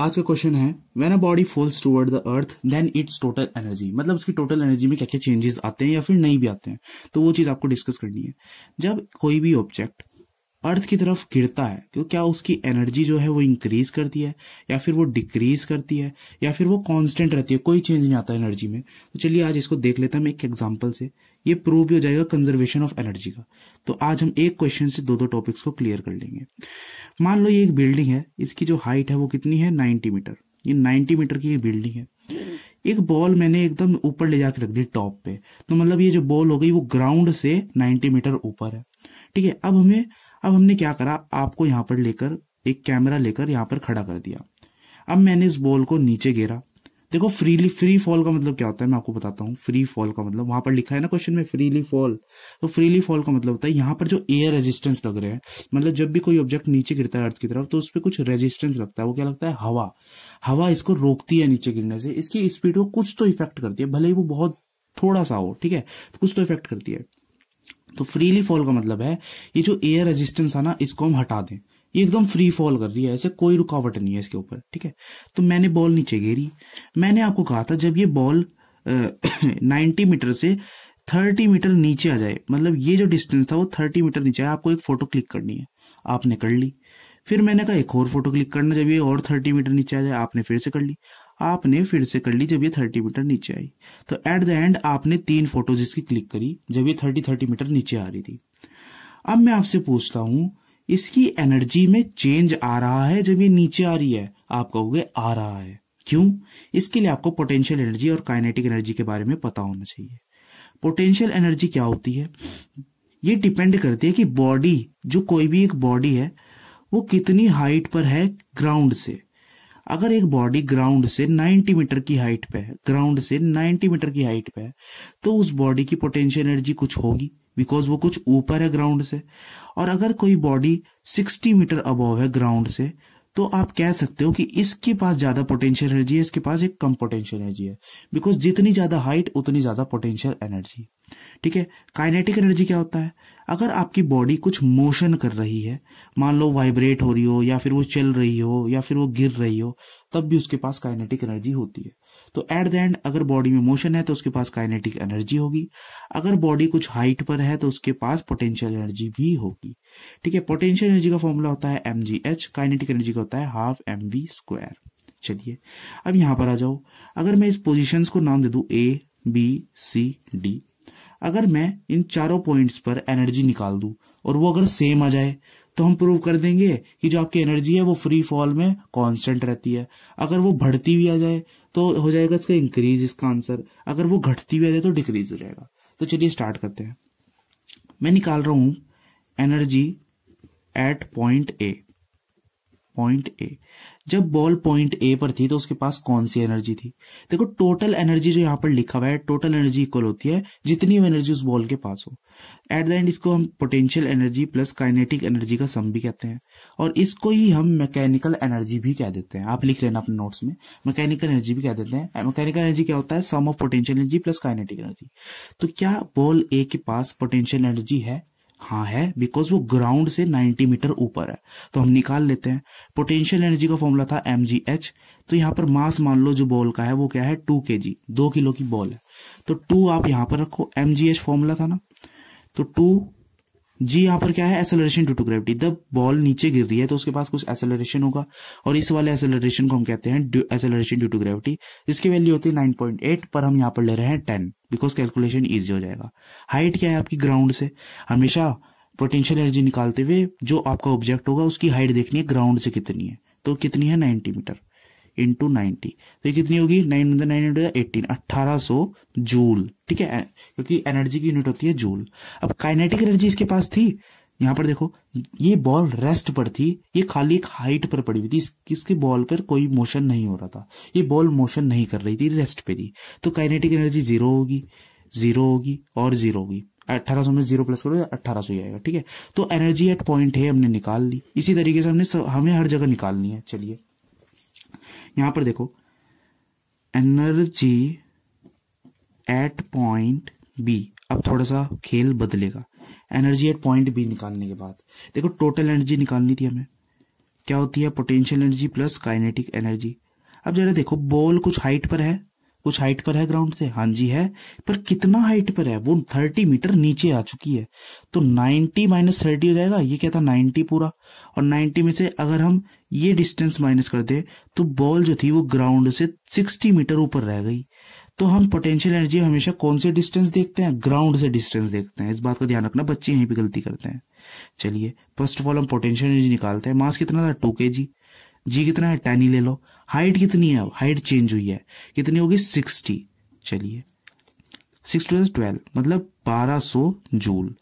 आज का क्वेश्चन है when a body falls toward the earth then its total energy मतलब उसकी टोटल एनर्जी में क्या क्या चेंजेस आते हैं या फिर नहीं भी आते हैं तो वो चीज आपको डिस्कस करनी है जब कोई भी ऑब्जेक्ट अर्थ की तरफ गिरता है तो क्या उसकी एनर्जी जो है वो इंक्रीज करती है या फिर वो डिक्रीज करती है या फिर वो कांस्टेंट रहती है कोई चेंज नहीं आता एनर्जी में तो चलिए आज इसको देख लेते हैं एक एग्जांपल से ये प्रूव भी हो जाएगा कंजर्वेशन ऑफ एनर्जी का तो आज हम एक क्वेश्चन से दो दो टॉपिक्स को क्लियर कर लेंगे मान लो ये एक बिल्डिंग है इसकी जो हाइट है वो कितनी है नाइन्टी मीटर ये नाइन्टी मीटर की ये बिल्डिंग है एक बॉल मैंने एकदम ऊपर ले जाकर रख दी टॉप पे तो मतलब ये जो बॉल हो गई वो ग्राउंड से 90 मीटर ऊपर है ठीक है अब हमें अब हमने क्या करा आपको यहाँ पर लेकर एक कैमरा लेकर यहाँ पर खड़ा कर दिया अब मैंने इस बॉल को नीचे घेरा देखो फ्रीली फ्री फॉल का मतलब क्या होता है मैं आपको बताता हूँ फ्री फॉल का मतलब वहां पर लिखा है ना क्वेश्चन में फ्रीली फॉल तो फ्रीली फॉल का मतलब होता है यहाँ पर जो एयर रेजिस्टेंस लग रहे हैं मतलब जब भी कोई ऑब्जेक्ट नीचे गिरता है अर्थ की तरफ तो उस पर कुछ रेजिस्टेंस लगता है वो क्या लगता है हवा हवा इसको रोकती है नीचे गिरने से इसकी स्पीड को कुछ तो इफेक्ट करती है भले ही वो बहुत थोड़ा सा हो ठीक है तो कुछ तो इफेक्ट करती है तो फ्रीली फॉल का मतलब है ये जो एयर रेजिस्टेंस ना इसको हम हटा दें एकदम फ्री फॉल कर रही है ऐसे कोई रुकावट नहीं है इसके ऊपर ठीक है तो मैंने बॉल नीचे घेरी मैंने आपको कहा था जब ये बॉल नाइन्टी मीटर से थर्टी मीटर नीचे आ जाए मतलब ये जो डिस्टेंस था वो थर्टी मीटर नीचे आया आपको एक फोटो क्लिक करनी है आपने कर ली फिर मैंने कहा एक और फोटो क्लिक करना जब ये और थर्टी मीटर नीचे आ जाए आपने फिर से कर ली आपने फिर से कर ली जब ये थर्टी मीटर नीचे आई तो एट द एंड आपने तीन फोटोज इसकी क्लिक करी जब ये थर्टी थर्टी मीटर नीचे आ रही थी अब मैं आपसे पूछता हूं इसकी एनर्जी में चेंज आ रहा है जब ये नीचे आ रही है आप कहोगे आ रहा है क्यों इसके लिए आपको पोटेंशियल एनर्जी और काइनेटिक एनर्जी के बारे में पता होना चाहिए पोटेंशियल एनर्जी क्या होती है ये डिपेंड करती है कि बॉडी जो कोई भी एक बॉडी है वो कितनी हाइट पर है ग्राउंड से अगर एक बॉडी ग्राउंड से 90 मीटर की हाइट पे है ग्राउंड से 90 मीटर की हाइट पे है तो उस बॉडी की पोटेंशियल एनर्जी कुछ होगी बिकॉज वो कुछ ऊपर है ग्राउंड से और अगर कोई बॉडी 60 मीटर अबव है ग्राउंड से तो आप कह सकते हो कि इसके पास ज्यादा पोटेंशियल एनर्जी है इसके पास एक कम पोटेंशियल एनर्जी है बिकॉज जितनी ज्यादा हाइट उतनी ज्यादा पोटेंशियल एनर्जी ठीक है काइनेटिक एनर्जी क्या होता है अगर आपकी बॉडी कुछ मोशन कर रही है मान लो वाइब्रेट हो रही हो या फिर वो चल रही हो या फिर वो गिर रही हो तब भी उसके पास काइनेटिक एनर्जी होती है तो एट द एंड अगर बॉडी में मोशन है तो उसके पास काइनेटिक एनर्जी होगी अगर बॉडी कुछ हाइट पर है तो उसके पास पोटेंशियल एनर्जी भी होगी ठीक है पोटेंशियल एनर्जी का फॉर्मूला होता है M G H kinetic energy का होता है हाफ एम वी स्क्वायर चलिए अब यहां पर आ जाओ अगर मैं इस पोजिशन को नाम दे दू ए बी सी डी अगर मैं इन चारों पॉइंट्स पर एनर्जी निकाल दूं और वो अगर सेम आ जाए तो हम प्रूव कर देंगे कि जो आपकी एनर्जी है वो फ्री फॉल में कांस्टेंट रहती है अगर वो बढ़ती भी आ जाए तो हो जाएगा इसका इंक्रीज इसका आंसर अगर वो घटती भी आ जाए तो डिक्रीज हो जाएगा तो चलिए स्टार्ट करते हैं मैं निकाल रहा हूं energy at point A point A जब बॉल पॉइंट ए पर थी तो उसके पास कौन सी एनर्जी थी देखो टोटल एनर्जी जो यहाँ पर लिखा हुआ है टोटल एनर्जी इक्वल होती है जितनी भी एनर्जी उस बॉल के पास हो एट द एंड इसको हम potential energy plus kinetic energy का सम भी कहते हैं और इसको ही हम मैकेनिकल एनर्जी भी कह देते हैं आप लिख लेना अपने नोट्स में मैकेनिकल एनर्जी भी कह देते हैं मैकेनिकल एनर्जी क्या होता है sum of potential energy plus kinetic energy तो क्या बॉल ए के पास पोटेंशियल एनर्जी है हाँ है बिकॉज वो ग्राउंड से 90 मीटर ऊपर है तो हम निकाल लेते हैं पोटेंशियल एनर्जी का फॉर्मूला था एम जी एच तो यहाँ पर मास मान लो जो बॉल का है वो क्या है टू के जी दो किलो की बॉल है तो टू आप यहाँ पर रखो एम जी एच फॉर्मूला था ना तो टू जी यहाँ पर क्या है acceleration due to gravity the ball नीचे गिर रही है तो उसके पास कुछ एसेलरेशन होगा और इस वाले एसेलरेशन को हम कहते हैं एसेलरेशन टू टू ग्रेविटी इसकी वैल्यू होती है नाइन पॉइंट एट पर हम यहाँ पर ले रहे हैं टेन बिकॉज कैलकुलेशन ईजी हो जाएगा हाइट क्या है आपकी ग्राउंड से हमेशा पोटेंशियल एनर्जी निकालते हुए जो आपका ऑब्जेक्ट होगा उसकी हाइट देखनी है ग्राउंड से कितनी है तो कितनी है नाइनटी मीटर इंटू नाइनटी तो ये कितनी होगी नाइन नाइन इंटू एटीन अट्ठारह सो जूल ठीक है क्योंकि एनर्जी की यूनिट होती है जूल अब काइनेटिक एनर्जी इसके पास थी यहाँ पर देखो ये बॉल रेस्ट पर थी ये खाली एक हाइट पर पड़ी हुई थी किसके बॉल पर कोई मोशन नहीं हो रहा था ये बॉल मोशन नहीं कर रही थी रेस्ट पे थी तो काइनेटिक एनर्जी जीरो होगी जीरो होगी और जीरो होगी 1800 में जीरो प्लस करो अट्ठारह सौ आएगा ठीक है तो एनर्जी एट पॉइंट है हमने निकाल ली इसी तरीके से हमने हमें हर जगह निकालनी है चलिए यहां पर देखो एनर्जी एट पॉइंट बी अब थोड़ा सा खेल बदलेगा एनर्जी एट पॉइंट बी निकालने के बाद देखो टोटल एनर्जी निकालनी थी हमें क्या होती है potential energy plus kinetic energy अब जरा देखो बॉल कुछ हाइट पर है कुछ हाइट पर है ग्राउंड से हाँ जी है पर कितना हाइट पर है वो थर्टी मीटर नीचे आ चुकी है तो नाइन्टी माइनस थर्टी हो जाएगा ये क्या था नाइन्टी पूरा और नाइन्टी में से अगर हम ये डिस्टेंस माइनस कर दे तो बॉल जो थी वो ग्राउंड से सिक्सटी मीटर ऊपर रह गई तो हम पोटेंशियल एनर्जी हमेशा कौन से डिस्टेंस देखते हैं ग्राउंड से डिस्टेंस देखते हैं इस बात का ध्यान रखना बच्चे यहीं पे गलती करते हैं चलिए फर्स्ट ऑफ ऑल हम पोटेंशियल एनर्जी निकालते हैं मास कितना था टू के जी जी कितना है टेन ही ले लो हाइट कितनी है अब हाइट चेंज हुई है कितनी होगी सिक्सटी चलिए सिक्स टू ट्वेल्व मतलब बारह सो जूल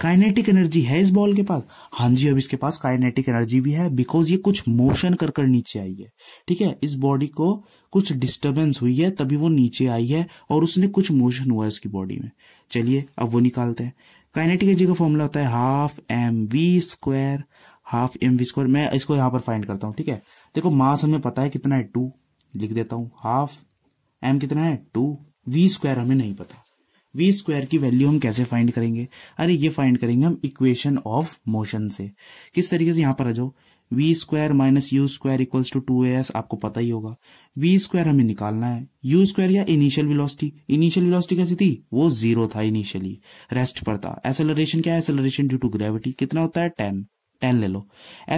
काइनेटिक एनर्जी है इस बॉल के पास हाँ जी अब इसके पास काइनेटिक एनर्जी भी है बिकॉज ये कुछ मोशन कर कर नीचे आई है ठीक है इस बॉडी को कुछ डिस्टरबेंस हुई है तभी वो नीचे आई है और उसने कुछ मोशन हुआ है उसकी बॉडी में चलिए अब वो निकालते हैं काइनेटिक एनर्जी का फॉर्मूला होता है half M V square half M V square मैं इसको यहाँ पर फाइंड करता हूँ ठीक है देखो मास हमें पता है कितना है टू लिख देता हूं हाफ एम कितना है टू वी स्क्वायर हमें नहीं पता वी स्क्वायर की वैल्यू हम कैसे फाइंड करेंगे अरे ये फाइंड करेंगे हम इक्वेशन ऑफ मोशन से किस तरीके से यहां पर आ जाओ V square minus U square equals to two S आपको पता ही होगा वी स्क्वायर हमें निकालना है यू स्क्वायर या इनिशियल वेलोसिटी इनिशियल वेलोसिटी कैसी थी वो जीरो था इनिशियली रेस्ट पर था एसेलरेशन क्या है एसेलरेशन ड्यू टू ग्रेविटी कितना होता है टेन टेन ले लो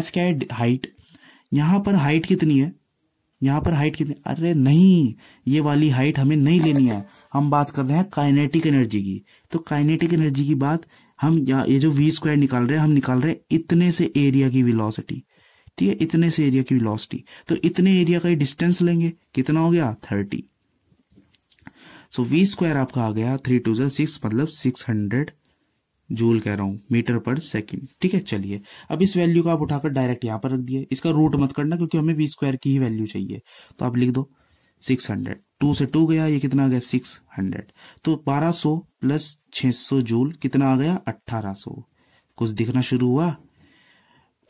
एस क्या है हाइट यहां पर हाइट कितनी है यहां पर हाइट कितनी अरे नहीं ये वाली हाइट हमें नहीं लेनी है हम बात कर रहे हैं काइनेटिक एनर्जी की तो काइनेटिक एनर्जी की बात हम ये जो वी स्क्वायर निकाल रहे हैं हम निकाल रहे हैं इतने से एरिया की विलोसिटी ठीक है इतने से एरिया की विलोसिटी तो इतने एरिया का ही डिस्टेंस लेंगे कितना हो गया थर्टी सो वी स्क्वायर आपका आ गया थ्री टू जो सिक्स मतलब सिक्स हंड्रेड जूल कह रहा हूं मीटर पर सेकंड ठीक है चलिए अब इस वैल्यू को आप उठाकर डायरेक्ट यहां पर रख दिए इसका रूट मत करना क्योंकि हमें बीस स्क्वायर की ही वैल्यू चाहिए तो आप लिख दो सिक्स हंड्रेड टू से टू गया ये कितना आ गया सिक्स हंड्रेड तो बारह सो प्लस छह सो जूल कितना आ गया अट्ठारह सो कुछ दिखना शुरू हुआ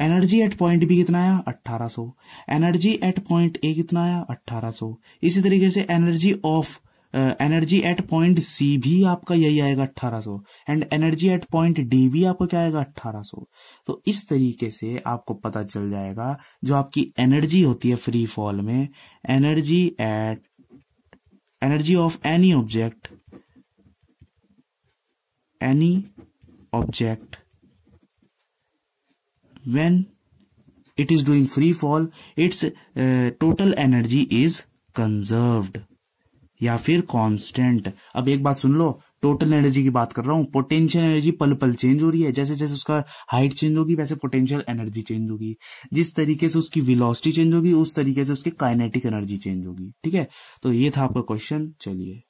एनर्जी एट पॉइंट बी कितना आया 1800 एनर्जी एट पॉइंट ए कितना आया 1800 इसी तरीके से energy of energy at point C भी आपका यही आएगा अट्ठारह सो and energy at point D भी आपको क्या आएगा अट्ठारह सो तो इस तरीके से आपको पता चल जाएगा जो आपकी एनर्जी होती है फ्री फॉल में energy at energy of any object any object when it is doing free fall its total energy is conserved या फिर कांस्टेंट अब एक बात सुन लो टोटल एनर्जी की बात कर रहा हूं पोटेंशियल एनर्जी पल पल चेंज हो रही है जैसे जैसे उसका हाइट चेंज होगी वैसे पोटेंशियल एनर्जी चेंज होगी जिस तरीके से उसकी वेलोसिटी चेंज होगी उस तरीके से उसकी काइनेटिक एनर्जी चेंज होगी ठीक है तो ये था आपका क्वेश्चन चलिए